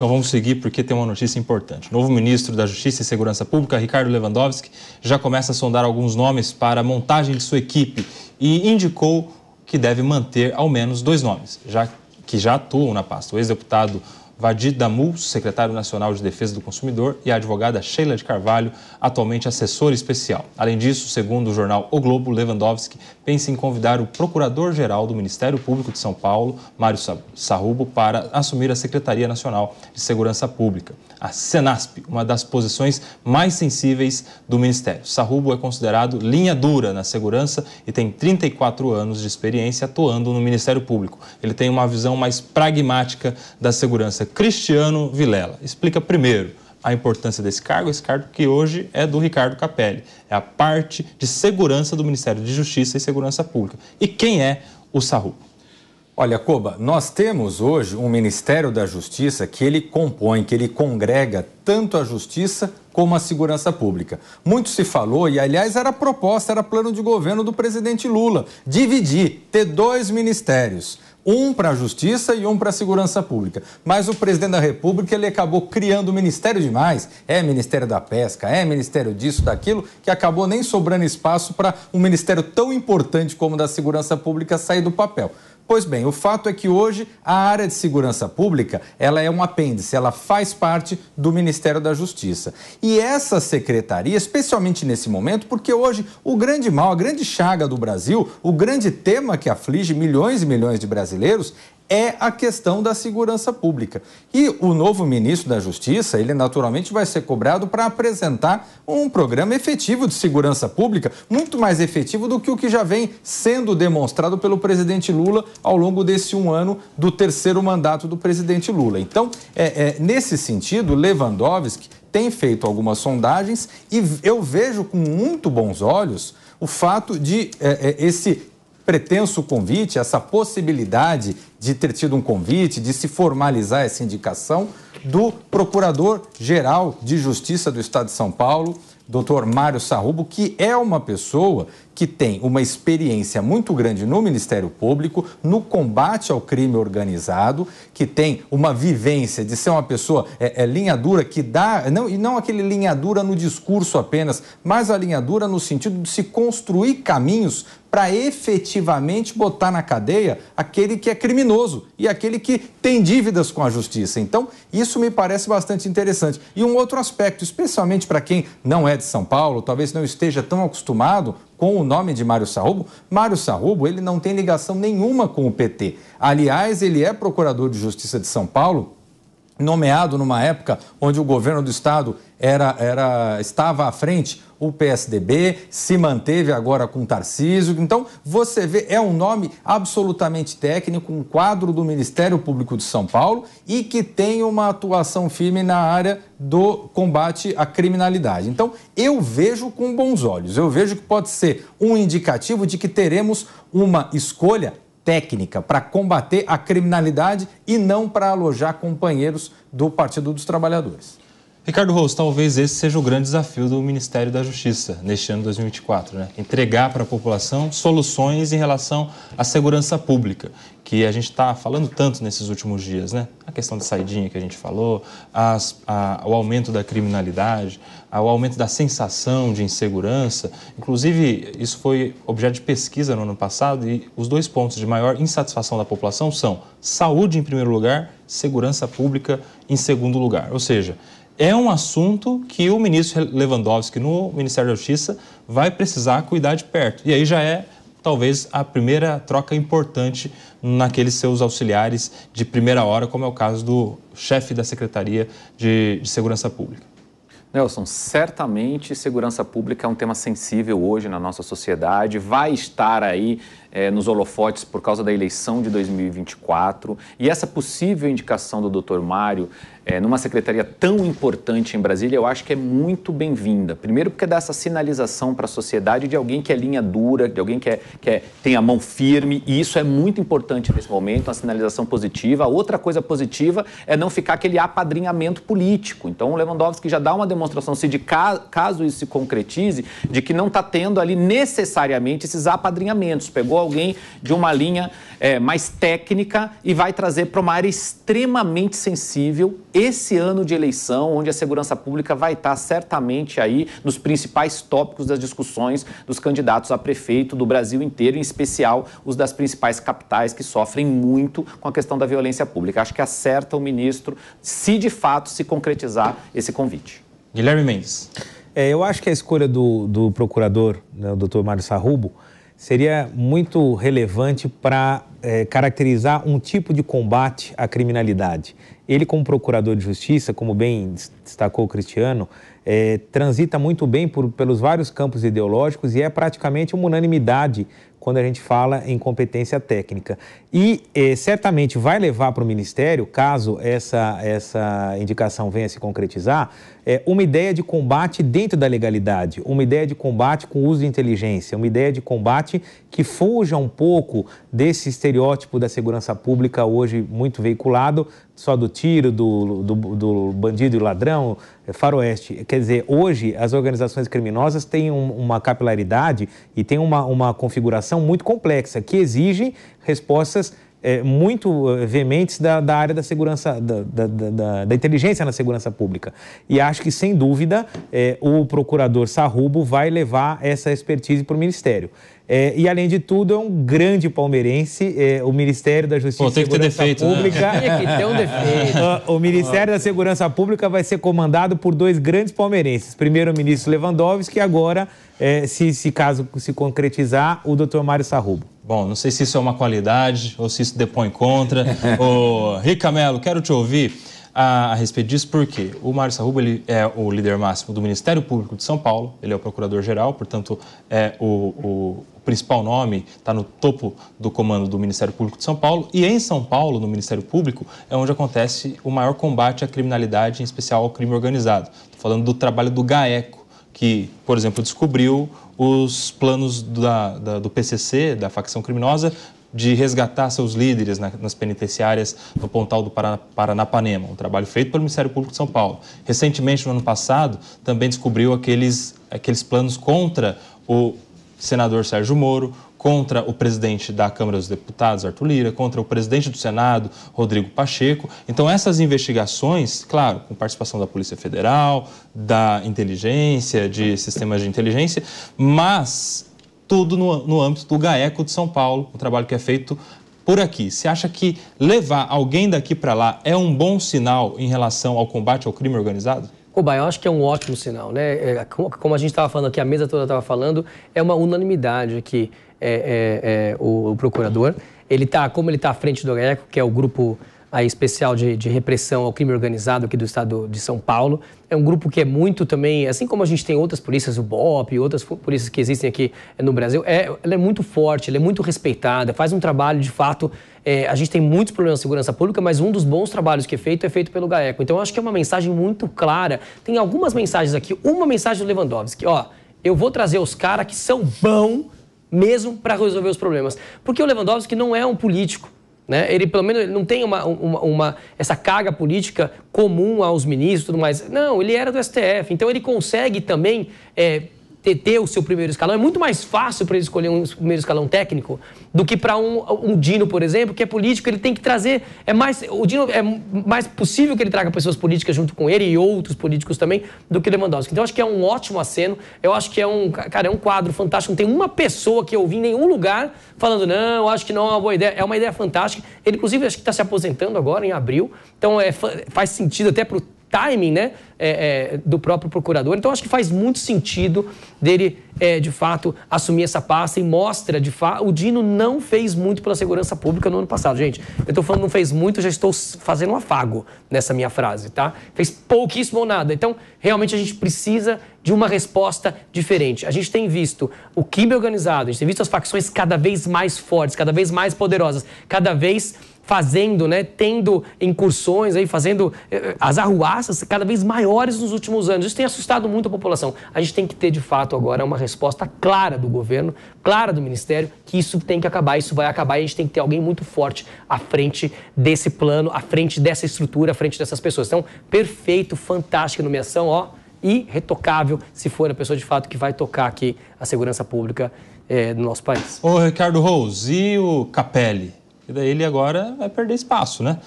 Nós então vamos seguir porque tem uma notícia importante. O novo ministro da Justiça e Segurança Pública, Ricardo Lewandowski, já começa a sondar alguns nomes para a montagem de sua equipe e indicou que deve manter ao menos dois nomes, já que já atuam na pasta. O ex-deputado Vadir Damul, secretário nacional de defesa do consumidor, e a advogada Sheila de Carvalho, atualmente assessora especial. Além disso, segundo o jornal O Globo, Lewandowski pensa em convidar o Procurador-Geral do Ministério Público de São Paulo, Mário Sarrubo, para assumir a Secretaria Nacional de Segurança Pública, a SENASP, uma das posições mais sensíveis do Ministério. Sarrubo é considerado linha dura na segurança e tem 34 anos de experiência atuando no Ministério Público. Ele tem uma visão mais pragmática da segurança. Cristiano Vilela explica primeiro a importância desse cargo, esse cargo que hoje é do Ricardo Capelli. É a parte de segurança do Ministério de Justiça e Segurança Pública. E quem é o Sarru? Olha, Coba, nós temos hoje um Ministério da Justiça que ele compõe, que ele congrega tanto a justiça como a segurança pública. Muito se falou, e aliás era proposta, era plano de governo do presidente Lula, dividir, ter dois ministérios um para a Justiça e um para a Segurança Pública. Mas o presidente da República ele acabou criando o Ministério demais. É Ministério da Pesca, é Ministério disso, daquilo, que acabou nem sobrando espaço para um ministério tão importante como o da Segurança Pública sair do papel. Pois bem, o fato é que hoje a área de segurança pública, ela é um apêndice, ela faz parte do Ministério da Justiça. E essa secretaria, especialmente nesse momento, porque hoje o grande mal, a grande chaga do Brasil, o grande tema que aflige milhões e milhões de brasileiros é a questão da segurança pública. E o novo ministro da Justiça, ele naturalmente vai ser cobrado para apresentar um programa efetivo de segurança pública, muito mais efetivo do que o que já vem sendo demonstrado pelo presidente Lula ao longo desse um ano do terceiro mandato do presidente Lula. Então, é, é, nesse sentido, Lewandowski tem feito algumas sondagens e eu vejo com muito bons olhos o fato de é, é esse pretenso convite, essa possibilidade de ter tido um convite, de se formalizar essa indicação do Procurador-Geral de Justiça do Estado de São Paulo, doutor Mário Sarrubo, que é uma pessoa que tem uma experiência muito grande no Ministério Público, no combate ao crime organizado, que tem uma vivência de ser uma pessoa é, é, linha dura que dá, não, e não aquele linha dura no discurso apenas, mas a linha dura no sentido de se construir caminhos para efetivamente botar na cadeia aquele que é criminoso criminoso e aquele que tem dívidas com a justiça. Então, isso me parece bastante interessante. E um outro aspecto, especialmente para quem não é de São Paulo, talvez não esteja tão acostumado com o nome de Mário Sarrubo, Mário Sarrubo, ele não tem ligação nenhuma com o PT. Aliás, ele é procurador de justiça de São Paulo nomeado numa época onde o governo do estado era, era estava à frente o PSDB, se manteve agora com Tarcísio. Então, você vê, é um nome absolutamente técnico, um quadro do Ministério Público de São Paulo e que tem uma atuação firme na área do combate à criminalidade. Então, eu vejo com bons olhos, eu vejo que pode ser um indicativo de que teremos uma escolha técnica para combater a criminalidade e não para alojar companheiros do Partido dos Trabalhadores. Ricardo Rose, talvez esse seja o grande desafio do Ministério da Justiça neste ano 2024, né? Entregar para a população soluções em relação à segurança pública que a gente está falando tanto nesses últimos dias, né? A questão da saidinha que a gente falou, as, a, o aumento da criminalidade, a, o aumento da sensação de insegurança. Inclusive, isso foi objeto de pesquisa no ano passado e os dois pontos de maior insatisfação da população são saúde em primeiro lugar, segurança pública em segundo lugar. Ou seja, é um assunto que o ministro Lewandowski, no Ministério da Justiça, vai precisar cuidar de perto. E aí já é talvez a primeira troca importante naqueles seus auxiliares de primeira hora, como é o caso do chefe da Secretaria de, de Segurança Pública. Nelson, certamente segurança pública é um tema sensível hoje na nossa sociedade, vai estar aí é, nos holofotes por causa da eleição de 2024 e essa possível indicação do Dr. Mário é, numa secretaria tão importante em Brasília, eu acho que é muito bem-vinda. Primeiro, porque dá essa sinalização para a sociedade de alguém que é linha dura, de alguém que, é, que é, tem a mão firme, e isso é muito importante nesse momento, uma sinalização positiva. Outra coisa positiva é não ficar aquele apadrinhamento político. Então, o Lewandowski já dá uma demonstração, se de ca, caso isso se concretize, de que não está tendo ali necessariamente esses apadrinhamentos. Pegou alguém de uma linha é, mais técnica e vai trazer para uma área extremamente sensível esse ano de eleição, onde a segurança pública vai estar tá certamente aí nos principais tópicos das discussões dos candidatos a prefeito do Brasil inteiro, em especial os das principais capitais que sofrem muito com a questão da violência pública. Acho que acerta o ministro se de fato se concretizar esse convite. Guilherme Mendes. É, eu acho que a escolha do, do procurador, né, o doutor Mário Sarrubo, seria muito relevante para é, caracterizar um tipo de combate à criminalidade. Ele, como procurador de justiça, como bem destacou o Cristiano, é, transita muito bem por, pelos vários campos ideológicos e é praticamente uma unanimidade quando a gente fala em competência técnica. E é, certamente vai levar para o Ministério, caso essa, essa indicação venha a se concretizar, é, uma ideia de combate dentro da legalidade, uma ideia de combate com uso de inteligência, uma ideia de combate que fuja um pouco desse estereótipo da segurança pública hoje muito veiculado, só do tiro, do, do, do bandido e ladrão, é, faroeste. Quer Quer dizer, hoje as organizações criminosas têm um, uma capilaridade e têm uma, uma configuração muito complexa que exigem respostas é, muito é, veementes da, da, área da segurança, da, da, da, inteligência na segurança pública. E acho que, sem dúvida, é, o procurador Sarrubo vai levar essa expertise para o Ministério. É, e, além de tudo, é um grande palmeirense. É, o Ministério da Justiça Pô, que ter defeito, né? Pública. Né? Tem que ter um defeito. o Ministério da Segurança Pública vai ser comandado por dois grandes palmeirenses. Primeiro o ministro Lewandowski e agora, é, se, se caso se concretizar, o doutor Mário Sarrubo. Bom, não sei se isso é uma qualidade ou se isso depõe contra. o Ricamelo, quero te ouvir a, a, respeito disso, porque o Mário Sarruba ele é o líder máximo do Ministério Público de São Paulo, ele é o procurador-geral, portanto, é o, o principal nome, está no topo do comando do Ministério Público de São Paulo. E em São Paulo, no Ministério Público, é onde acontece o maior combate à criminalidade, em especial ao crime organizado. Estou falando do trabalho do GAECO que, por exemplo, descobriu os planos da, da, do PCC, da facção criminosa, de resgatar seus líderes na, nas penitenciárias no Pontal do Paranapanema, um trabalho feito pelo Ministério Público de São Paulo. Recentemente, no ano passado, também descobriu aqueles, aqueles planos contra o senador Sérgio Moro, contra o presidente da Câmara dos Deputados, Arthur Lira, contra o presidente do Senado, Rodrigo Pacheco. Então, essas investigações, claro, com participação da Polícia Federal, da inteligência, de sistemas de inteligência, mas tudo no, no âmbito do GAECO de São Paulo, o trabalho que é feito por aqui. Você acha que levar alguém daqui para lá é um bom sinal em relação ao combate ao crime organizado? Oba, eu acho que é um ótimo sinal, né? É, é como a gente estava falando aqui, a mesa toda estava falando, é uma unanimidade que é, é, é, o, o, procurador, ele tá, como ele está à frente do GRECO, que é o grupo aí, especial de, de, repressão ao crime organizado aqui do estado de São Paulo, é um grupo que é muito também, assim como a gente tem outras polícias, o BOP, outras polícias que existem aqui no Brasil, é, ela é muito forte, ela é muito respeitada, faz um trabalho de fato é, a gente tem muitos problemas de segurança pública, mas um dos bons trabalhos que é feito é feito pelo GAECO. Então, eu acho que é uma mensagem muito clara. Tem algumas mensagens aqui. Uma mensagem do Lewandowski, ó, eu vou trazer os caras que são bons mesmo para resolver os problemas. Porque o Lewandowski não é um político. Né? Ele, pelo menos, não tem uma, uma, uma, essa carga política comum aos ministros e tudo mais. Não, ele era do STF. Então, ele consegue também é, ter o seu primeiro escalão. É muito mais fácil para ele escolher um primeiro escalão técnico do que para um, um, Dino, por exemplo, que é político. Ele tem que trazer. É mais, o Dino é mais possível que ele traga pessoas políticas junto com ele e outros políticos também do que o Lewandowski. Então, acho que é um ótimo aceno. Eu acho que é um. Cara, é um quadro fantástico. Não tem uma pessoa que eu vi em nenhum lugar falando, não, acho que não é uma boa ideia. É uma ideia fantástica. Ele, inclusive, acho que está se aposentando agora, em abril. Então, é, faz sentido até para o timing né, é, é, do próprio procurador. Então, acho que faz muito sentido dele, é, de fato, assumir essa pasta e mostra, de fato, o Dino não fez muito pela segurança pública no ano passado. Gente, eu estou falando não fez muito, já estou fazendo um afago nessa minha frase, tá? Fez pouquíssimo ou nada. Então, realmente, a gente precisa de uma resposta diferente. A gente tem visto o crime organizado, a gente tem visto as facções cada vez mais fortes, cada vez mais poderosas, cada vez fazendo, né, tendo incursões aí, fazendo eh, eh, as arruaças cada vez maiores nos últimos anos. Isso tem assustado muito a população. A gente tem que ter de fato agora uma resposta clara do governo, clara do ministério, que isso tem que acabar, isso vai acabar e a gente tem que ter alguém muito forte à frente desse plano, à frente dessa estrutura, à frente dessas pessoas. Então, perfeito, fantástica nomeação, ó, irretocável se for a pessoa de fato que vai tocar aqui a segurança pública é, do nosso país. Ô Ricardo Rose, e o Capelli? E daí ele agora vai perder espaço, né?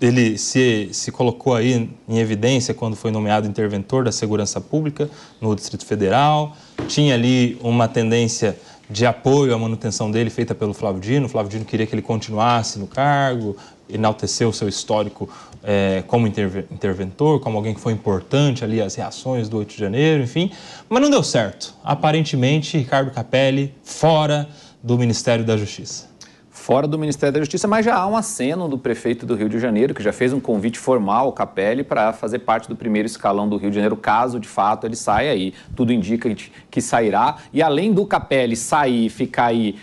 Ele se, se colocou aí em evidência quando foi nomeado interventor da segurança pública no Distrito Federal, tinha ali uma tendência de apoio à manutenção dele feita pelo Flávio Dino. O Flávio Dino queria que ele continuasse no cargo, enalteceu o seu histórico é, como interventor, como alguém que foi importante ali as reações do 8 de janeiro, enfim. Mas não deu certo. Aparentemente, Ricardo Capelli fora do Ministério da Justiça fora do Ministério da Justiça, mas já há um aceno do prefeito do Rio de Janeiro, que já fez um convite formal ao Capelli para fazer parte do primeiro escalão do Rio de Janeiro, caso de fato ele saia aí. Tudo indica que sairá. E além do Capelli sair e ficar aí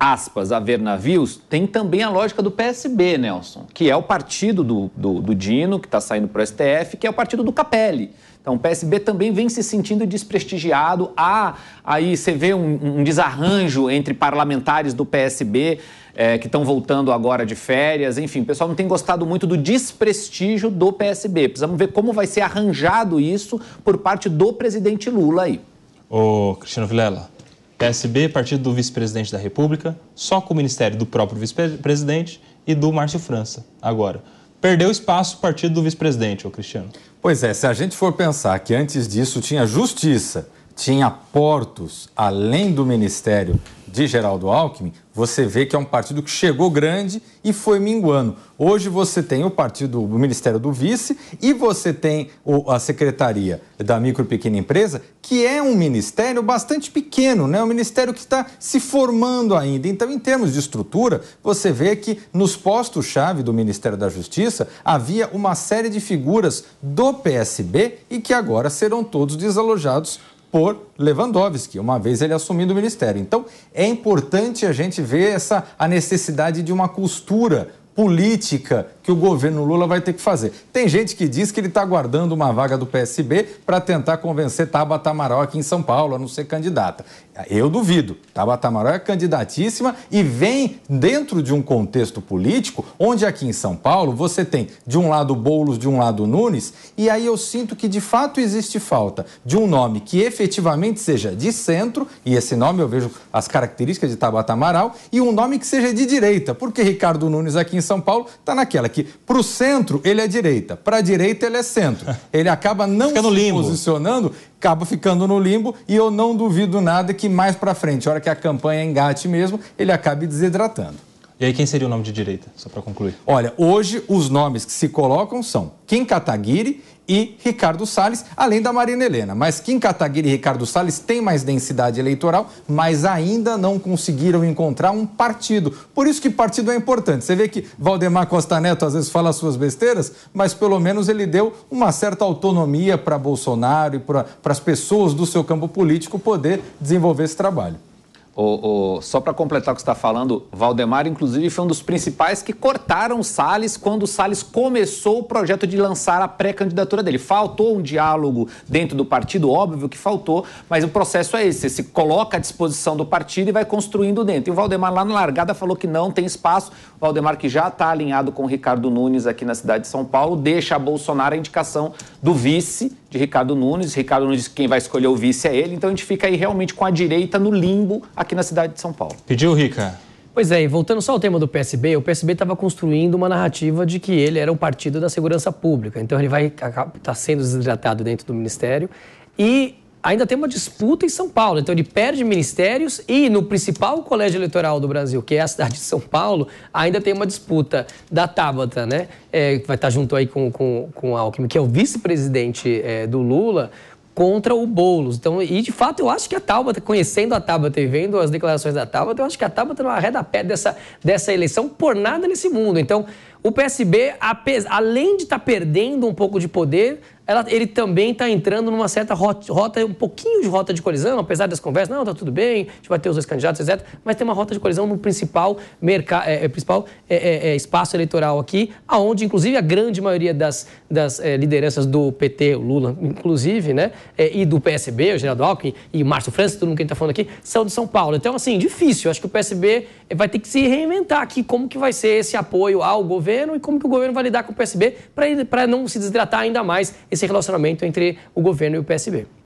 aspas, haver navios, tem também a lógica do PSB, Nelson, que é o partido do, do, do Dino, que está saindo para o STF, que é o partido do Capelli. Então, o PSB também vem se sentindo desprestigiado. Há aí, você vê um, um desarranjo entre parlamentares do PSB é, que estão voltando agora de férias. Enfim, o pessoal não tem gostado muito do desprestígio do PSB. Precisamos ver como vai ser arranjado isso por parte do presidente Lula aí. Ô, Cristiano Vilela, PSB, partido do vice-presidente da República, só com o ministério do próprio vice-presidente e do Márcio França, agora. Perdeu espaço o partido do vice-presidente, o Cristiano. Pois é, se a gente for pensar que antes disso tinha justiça tinha portos além do ministério de Geraldo Alckmin, você vê que é um partido que chegou grande e foi minguando. Hoje você tem o partido, o Ministério do Vice e você tem a Secretaria da Micro e Pequena Empresa, que é um ministério bastante pequeno, né? um ministério que está se formando ainda. Então, em termos de estrutura, você vê que nos postos-chave do Ministério da Justiça havia uma série de figuras do PSB e que agora serão todos desalojados por Lewandowski, uma vez ele assumindo o ministério. Então, é importante a gente ver essa a necessidade de uma costura política que o governo Lula vai ter que fazer. Tem gente que diz que ele está guardando uma vaga do PSB para tentar convencer Tabata Amaral aqui em São Paulo a não ser candidata. Eu duvido. Tabata Amaral é candidatíssima e vem dentro de um contexto político onde aqui em São Paulo você tem de um lado Boulos, de um lado Nunes, e aí eu sinto que de fato existe falta de um nome que efetivamente seja de centro, e esse nome eu vejo as características de Tabata Amaral, e um nome que seja de direita, porque Ricardo Nunes aqui em São Paulo está naquela que para o centro ele é direita, para a direita ele é centro. Ele acaba não se limbo. posicionando, acaba ficando no limbo e eu não duvido nada que mais para frente, a hora que a campanha engate mesmo, ele acabe desidratando. E aí quem seria o nome de direita, só para concluir? Olha, hoje os nomes que se colocam são Kim Kataguiri e Ricardo Salles, além da Marina Helena. Mas Kim Kataguiri e Ricardo Salles têm mais densidade eleitoral, mas ainda não conseguiram encontrar um partido. Por isso que partido é importante. Você vê que Valdemar Costa Neto às vezes fala suas besteiras, mas pelo menos ele deu uma certa autonomia para Bolsonaro e para as pessoas do seu campo político poder desenvolver esse trabalho. O, o, só para completar o que está falando, Valdemar, inclusive, foi um dos principais que cortaram o Salles quando o Salles começou o projeto de lançar a pré-candidatura dele. Faltou um diálogo dentro do partido, óbvio que faltou, mas o processo é esse: você se coloca à disposição do partido e vai construindo dentro. E o Valdemar, lá na largada, falou que não tem espaço. O Valdemar, que já está alinhado com o Ricardo Nunes aqui na cidade de São Paulo, deixa a Bolsonaro a indicação do vice de Ricardo Nunes. Ricardo Nunes, quem vai escolher o vice é ele, então a gente fica aí realmente com a direita no limbo aqui aqui na cidade de São Paulo. Pediu, Rica? Pois é, e voltando só ao tema do PSB, o PSB estava construindo uma narrativa de que ele era um partido da segurança pública. Então ele vai estar tá sendo desidratado dentro do ministério e ainda tem uma disputa em São Paulo. Então ele perde ministérios e no principal colégio eleitoral do Brasil, que é a cidade de São Paulo, ainda tem uma disputa da Tabata, né? É, vai estar tá junto aí com, com, com Alckmin, que é o vice-presidente é, do Lula contra o Boulos. Então, e de fato, eu acho que a Tábata, conhecendo a Tábata e vendo as declarações da Tábata, eu acho que a Tábata tá não arreda a pé dessa, dessa eleição por nada nesse mundo. Então, o PSB, apes, além de estar tá perdendo um pouco de poder, ela, ele também está entrando numa certa rota, rota, um pouquinho de rota de colisão, apesar das conversas, não, tá tudo bem, a gente vai ter os dois candidatos, etc. Mas tem uma rota de colisão no principal, mercado, é, é, principal é, é, é, espaço eleitoral aqui, aonde, inclusive, a grande maioria das, das é, lideranças do PT, o Lula, inclusive, né, e do PSB, o Geraldo Alckmin e o Márcio França, todo mundo que a gente está falando aqui, são de São Paulo. Então, assim, difícil. Acho que o PSB vai ter que se reinventar aqui como que vai ser esse apoio ao governo e como que o governo vai lidar com o PSB para não se desidratar ainda mais esse esse relacionamento entre o governo e o PSB.